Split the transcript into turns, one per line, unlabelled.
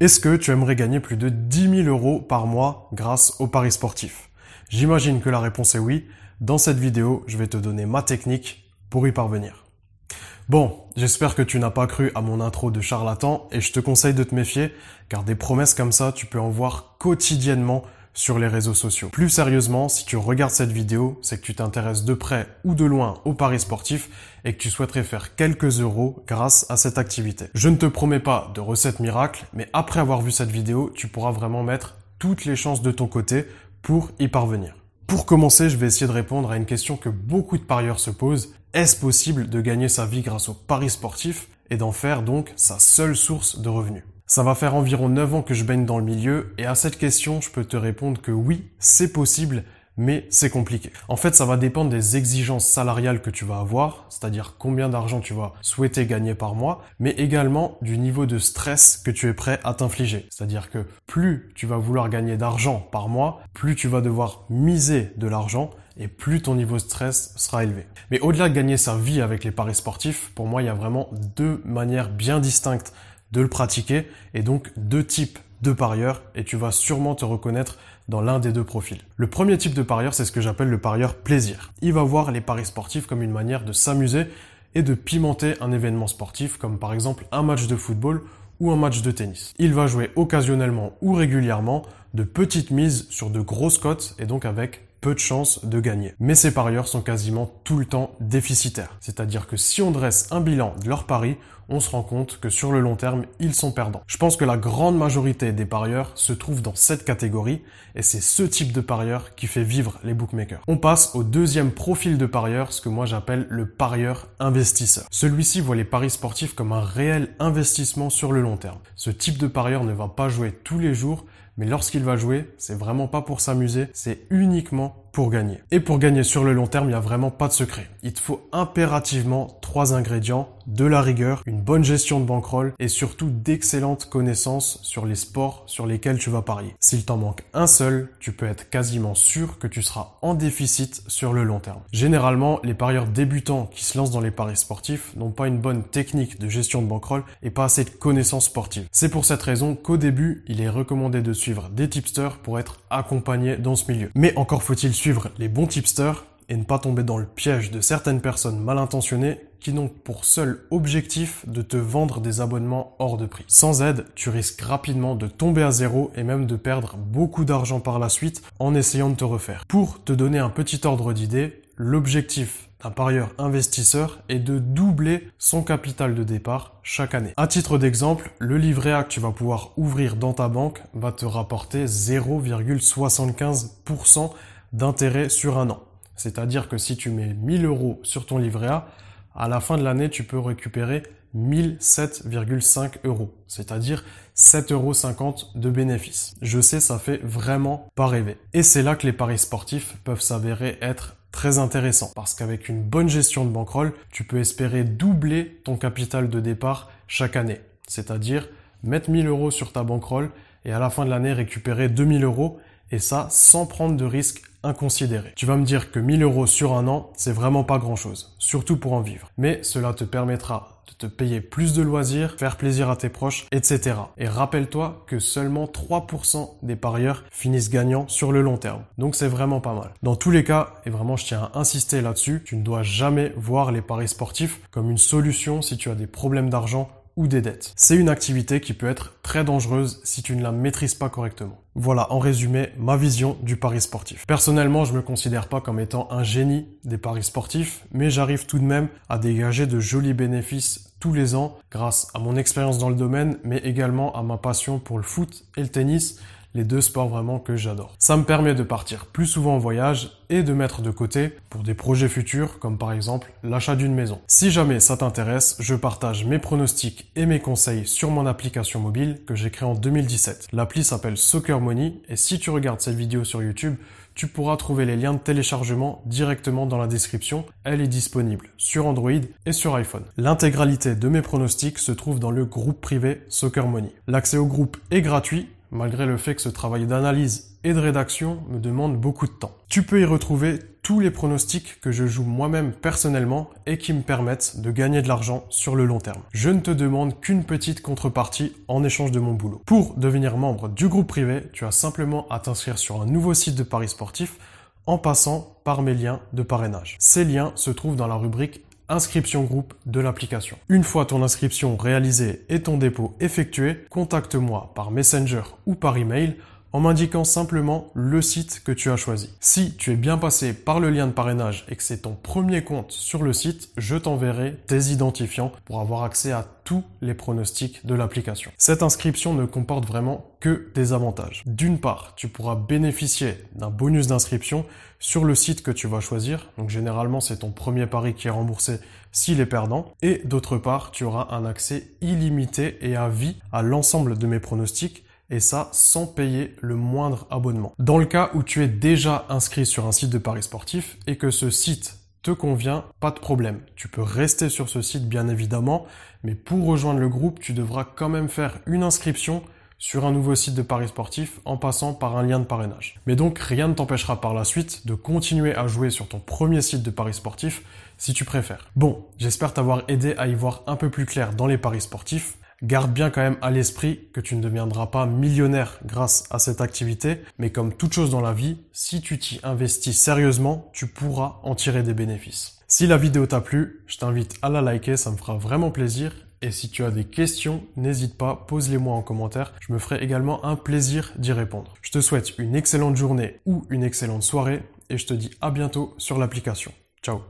Est-ce que tu aimerais gagner plus de 10 000 euros par mois grâce au paris sportif J'imagine que la réponse est oui. Dans cette vidéo, je vais te donner ma technique pour y parvenir. Bon, j'espère que tu n'as pas cru à mon intro de charlatan et je te conseille de te méfier car des promesses comme ça, tu peux en voir quotidiennement sur les réseaux sociaux. Plus sérieusement, si tu regardes cette vidéo, c'est que tu t'intéresses de près ou de loin au paris sportif et que tu souhaiterais faire quelques euros grâce à cette activité. Je ne te promets pas de recette miracle, mais après avoir vu cette vidéo, tu pourras vraiment mettre toutes les chances de ton côté pour y parvenir. Pour commencer, je vais essayer de répondre à une question que beaucoup de parieurs se posent. Est-ce possible de gagner sa vie grâce au paris sportif et d'en faire donc sa seule source de revenus ça va faire environ 9 ans que je baigne dans le milieu et à cette question, je peux te répondre que oui, c'est possible, mais c'est compliqué. En fait, ça va dépendre des exigences salariales que tu vas avoir, c'est-à-dire combien d'argent tu vas souhaiter gagner par mois, mais également du niveau de stress que tu es prêt à t'infliger. C'est-à-dire que plus tu vas vouloir gagner d'argent par mois, plus tu vas devoir miser de l'argent et plus ton niveau de stress sera élevé. Mais au-delà de gagner sa vie avec les paris sportifs, pour moi, il y a vraiment deux manières bien distinctes de le pratiquer, et donc deux types de parieurs, et tu vas sûrement te reconnaître dans l'un des deux profils. Le premier type de parieur, c'est ce que j'appelle le parieur plaisir. Il va voir les paris sportifs comme une manière de s'amuser et de pimenter un événement sportif, comme par exemple un match de football ou un match de tennis. Il va jouer occasionnellement ou régulièrement de petites mises sur de grosses cotes et donc avec peu de chances de gagner. Mais ces parieurs sont quasiment tout le temps déficitaires. C'est-à-dire que si on dresse un bilan de leurs paris, on se rend compte que sur le long terme, ils sont perdants. Je pense que la grande majorité des parieurs se trouvent dans cette catégorie et c'est ce type de parieur qui fait vivre les bookmakers. On passe au deuxième profil de parieur, ce que moi j'appelle le parieur investisseur. Celui-ci voit les paris sportifs comme un réel investissement sur le long terme. Ce type de parieur ne va pas jouer tous les jours mais lorsqu'il va jouer, c'est vraiment pas pour s'amuser, c'est uniquement pour gagner. Et pour gagner sur le long terme, il n'y a vraiment pas de secret. Il te faut impérativement trois ingrédients, de la rigueur, une bonne gestion de bankroll et surtout d'excellentes connaissances sur les sports sur lesquels tu vas parier. S'il t'en manque un seul, tu peux être quasiment sûr que tu seras en déficit sur le long terme. Généralement, les parieurs débutants qui se lancent dans les paris sportifs n'ont pas une bonne technique de gestion de bankroll et pas assez de connaissances sportives. C'est pour cette raison qu'au début, il est recommandé de suivre des tipsters pour être accompagné dans ce milieu. Mais encore faut-il suivre les bons tipsters et ne pas tomber dans le piège de certaines personnes mal intentionnées qui n'ont pour seul objectif de te vendre des abonnements hors de prix. Sans aide, tu risques rapidement de tomber à zéro et même de perdre beaucoup d'argent par la suite en essayant de te refaire. Pour te donner un petit ordre d'idée, l'objectif d'un parieur investisseur est de doubler son capital de départ chaque année. À titre d'exemple, le livret A que tu vas pouvoir ouvrir dans ta banque va te rapporter 0,75% d'intérêt sur un an. C'est-à-dire que si tu mets 1000 euros sur ton livret A, à la fin de l'année, tu peux récupérer 1007,5 euros, c'est-à-dire 7,50 euros de bénéfices. Je sais, ça fait vraiment pas rêver. Et c'est là que les paris sportifs peuvent s'avérer être très intéressants, parce qu'avec une bonne gestion de bankroll, tu peux espérer doubler ton capital de départ chaque année, c'est-à-dire mettre 1000 euros sur ta bankroll et à la fin de l'année récupérer 2000 euros, et ça sans prendre de risque inconsidéré. Tu vas me dire que 1000 euros sur un an, c'est vraiment pas grand chose, surtout pour en vivre. Mais cela te permettra de te payer plus de loisirs, faire plaisir à tes proches, etc. Et rappelle-toi que seulement 3% des parieurs finissent gagnants sur le long terme. Donc c'est vraiment pas mal. Dans tous les cas, et vraiment je tiens à insister là-dessus, tu ne dois jamais voir les paris sportifs comme une solution si tu as des problèmes d'argent des dettes. C'est une activité qui peut être très dangereuse si tu ne la maîtrises pas correctement. Voilà en résumé ma vision du pari sportif. Personnellement, je me considère pas comme étant un génie des paris sportifs, mais j'arrive tout de même à dégager de jolis bénéfices tous les ans grâce à mon expérience dans le domaine, mais également à ma passion pour le foot et le tennis les deux sports vraiment que j'adore. Ça me permet de partir plus souvent en voyage et de mettre de côté pour des projets futurs comme par exemple l'achat d'une maison. Si jamais ça t'intéresse, je partage mes pronostics et mes conseils sur mon application mobile que j'ai créée en 2017. L'appli s'appelle Soccer Money et si tu regardes cette vidéo sur YouTube, tu pourras trouver les liens de téléchargement directement dans la description. Elle est disponible sur Android et sur iPhone. L'intégralité de mes pronostics se trouve dans le groupe privé Soccer Money. L'accès au groupe est gratuit malgré le fait que ce travail d'analyse et de rédaction me demande beaucoup de temps. Tu peux y retrouver tous les pronostics que je joue moi-même personnellement et qui me permettent de gagner de l'argent sur le long terme. Je ne te demande qu'une petite contrepartie en échange de mon boulot. Pour devenir membre du groupe privé, tu as simplement à t'inscrire sur un nouveau site de Paris sportif en passant par mes liens de parrainage. Ces liens se trouvent dans la rubrique inscription groupe de l'application. Une fois ton inscription réalisée et ton dépôt effectué, contacte-moi par Messenger ou par email en m'indiquant simplement le site que tu as choisi. Si tu es bien passé par le lien de parrainage et que c'est ton premier compte sur le site, je t'enverrai tes identifiants pour avoir accès à tous les pronostics de l'application. Cette inscription ne comporte vraiment que des avantages. D'une part, tu pourras bénéficier d'un bonus d'inscription sur le site que tu vas choisir. Donc généralement, c'est ton premier pari qui est remboursé s'il est perdant. Et d'autre part, tu auras un accès illimité et à vie à l'ensemble de mes pronostics et ça sans payer le moindre abonnement. Dans le cas où tu es déjà inscrit sur un site de paris sportif et que ce site te convient, pas de problème. Tu peux rester sur ce site bien évidemment, mais pour rejoindre le groupe, tu devras quand même faire une inscription sur un nouveau site de paris sportif en passant par un lien de parrainage. Mais donc rien ne t'empêchera par la suite de continuer à jouer sur ton premier site de paris sportif si tu préfères. Bon, j'espère t'avoir aidé à y voir un peu plus clair dans les paris sportifs. Garde bien quand même à l'esprit que tu ne deviendras pas millionnaire grâce à cette activité, mais comme toute chose dans la vie, si tu t'y investis sérieusement, tu pourras en tirer des bénéfices. Si la vidéo t'a plu, je t'invite à la liker, ça me fera vraiment plaisir. Et si tu as des questions, n'hésite pas, pose-les-moi en commentaire. Je me ferai également un plaisir d'y répondre. Je te souhaite une excellente journée ou une excellente soirée et je te dis à bientôt sur l'application. Ciao